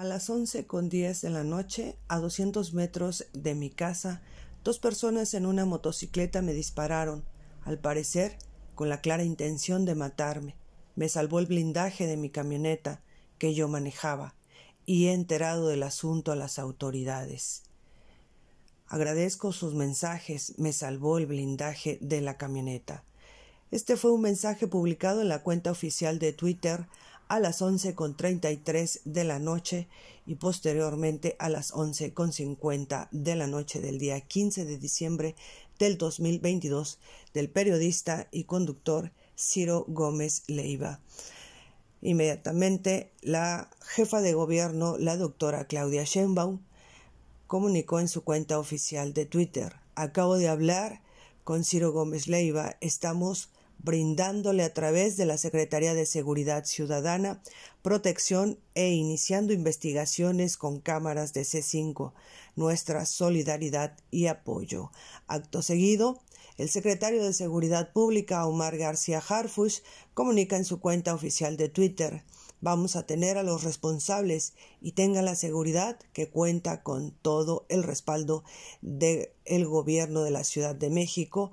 A las 11.10 de la noche, a 200 metros de mi casa, dos personas en una motocicleta me dispararon, al parecer con la clara intención de matarme. Me salvó el blindaje de mi camioneta que yo manejaba y he enterado del asunto a las autoridades. Agradezco sus mensajes, me salvó el blindaje de la camioneta. Este fue un mensaje publicado en la cuenta oficial de Twitter a las 11.33 de la noche y posteriormente a las 11.50 de la noche del día 15 de diciembre del 2022 del periodista y conductor Ciro Gómez Leiva. Inmediatamente, la jefa de gobierno, la doctora Claudia Sheinbaum, comunicó en su cuenta oficial de Twitter, acabo de hablar con Ciro Gómez Leiva, estamos brindándole a través de la Secretaría de Seguridad Ciudadana protección e iniciando investigaciones con cámaras de C5, nuestra solidaridad y apoyo. Acto seguido, el secretario de Seguridad Pública, Omar García Harfuch, comunica en su cuenta oficial de Twitter Vamos a tener a los responsables y tengan la seguridad que cuenta con todo el respaldo del gobierno de la Ciudad de México,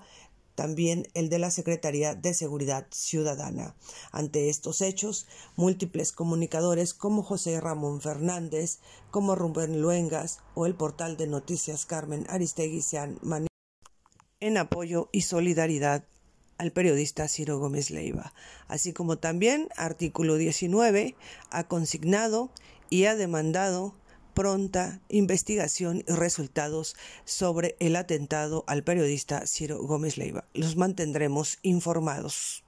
también el de la Secretaría de Seguridad Ciudadana. Ante estos hechos, múltiples comunicadores como José Ramón Fernández, como Rubén Luengas o el portal de noticias Carmen Aristegui se han manifestado en apoyo y solidaridad al periodista Ciro Gómez Leiva, así como también artículo 19 ha consignado y ha demandado pronta investigación y resultados sobre el atentado al periodista Ciro Gómez Leiva. Los mantendremos informados.